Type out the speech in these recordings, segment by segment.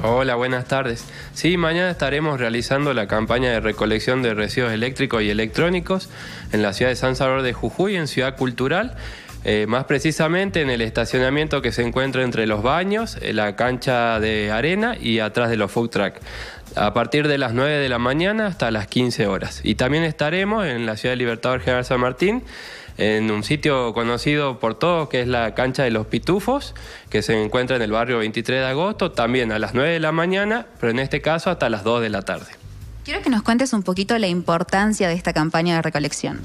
Hola, buenas tardes. Sí, mañana estaremos realizando la campaña de recolección de residuos eléctricos y electrónicos en la ciudad de San Salvador de Jujuy, en Ciudad Cultural. Eh, más precisamente en el estacionamiento que se encuentra entre los baños, eh, la cancha de arena y atrás de los food Tracks. A partir de las 9 de la mañana hasta las 15 horas. Y también estaremos en la ciudad de Libertador General San Martín en un sitio conocido por todos, que es la cancha de los Pitufos, que se encuentra en el barrio 23 de agosto, también a las 9 de la mañana, pero en este caso hasta las 2 de la tarde. Quiero que nos cuentes un poquito la importancia de esta campaña de recolección.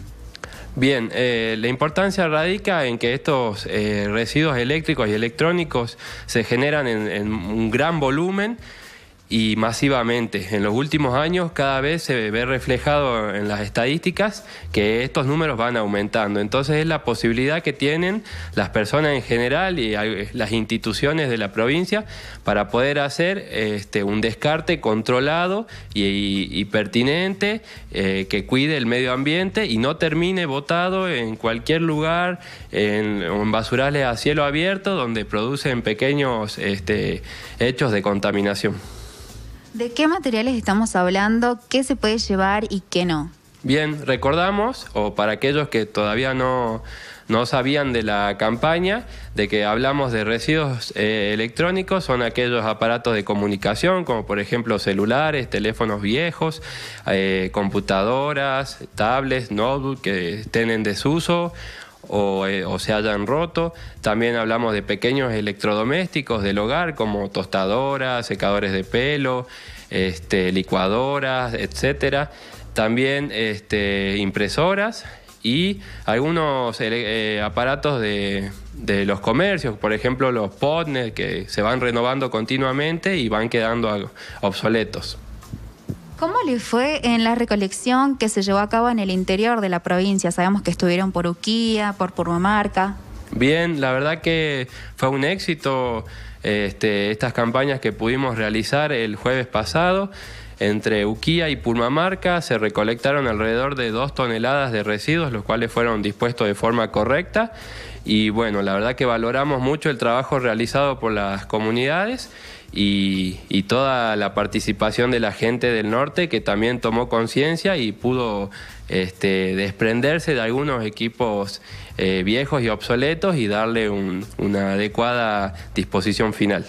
Bien, eh, la importancia radica en que estos eh, residuos eléctricos y electrónicos se generan en un gran volumen y masivamente. En los últimos años cada vez se ve reflejado en las estadísticas que estos números van aumentando. Entonces es la posibilidad que tienen las personas en general y las instituciones de la provincia para poder hacer este, un descarte controlado y, pertinente eh, que cuide el medio ambiente y no termine botado en cualquier lugar, en, en basurales a cielo abierto donde producen pequeños este, hechos de contaminación. ¿De qué materiales estamos hablando? ¿Qué se puede llevar y qué no? Bien, recordamos, o para aquellos que todavía no, no sabían de la campaña, de que hablamos de residuos eh, electrónicos, son aquellos aparatos de comunicación, como por ejemplo celulares, teléfonos viejos, eh, computadoras, tablets, notebooks que estén en desuso eh, o, se hayan roto. También hablamos de pequeños electrodomésticos del hogar como tostadoras, secadores de pelo, este, licuadoras, etc. También este, impresoras y algunos eh, eh, aparatos de, los comercios, por ejemplo los podnets que se van renovando continuamente y van quedando obsoletos. ¿Cómo le fue en la recolección que se llevó a cabo en el interior de la provincia? Sabemos que estuvieron por Uquía, por Purmamarca. Bien, la verdad que fue un éxito este, estas campañas que pudimos realizar el jueves pasado. Entre Uquía y Purmamarca se recolectaron alrededor de dos toneladas de residuos, los cuales fueron dispuestos de forma correcta. Y bueno, la verdad que valoramos mucho el trabajo realizado por las comunidades y, toda la participación de la gente del norte que también tomó conciencia y pudo este, desprenderse de algunos equipos eh, viejos y obsoletos y darle una adecuada disposición final.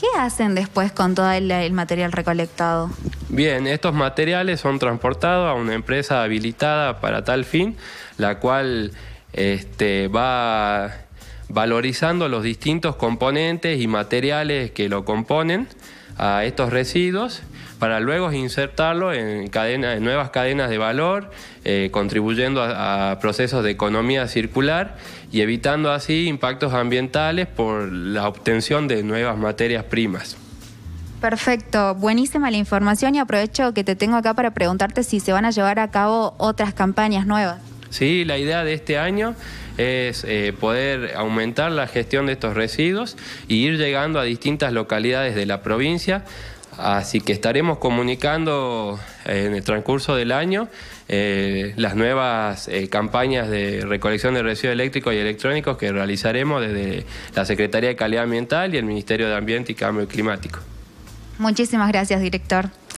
¿Qué hacen después con todo el, material recolectado? Bien, estos materiales son transportados a una empresa habilitada para tal fin, la cual este, va valorizando los distintos componentes y materiales que lo componen a estos residuos para luego insertarlo en, nuevas cadenas de valor, eh, contribuyendo a, procesos de economía circular y evitando así impactos ambientales por la obtención de nuevas materias primas. Perfecto, buenísima la información y aprovecho que te tengo acá para preguntarte si se van a llevar a cabo otras campañas nuevas. Sí, la idea de este año es eh, poder aumentar la gestión de estos residuos y ir llegando a distintas localidades de la provincia. Así que estaremos comunicando eh, en el transcurso del año eh, las nuevas campañas de recolección de residuos eléctricos y electrónicos que realizaremos desde la Secretaría de Calidad Ambiental y el Ministerio de Ambiente y Cambio Climático. Muchísimas gracias, director.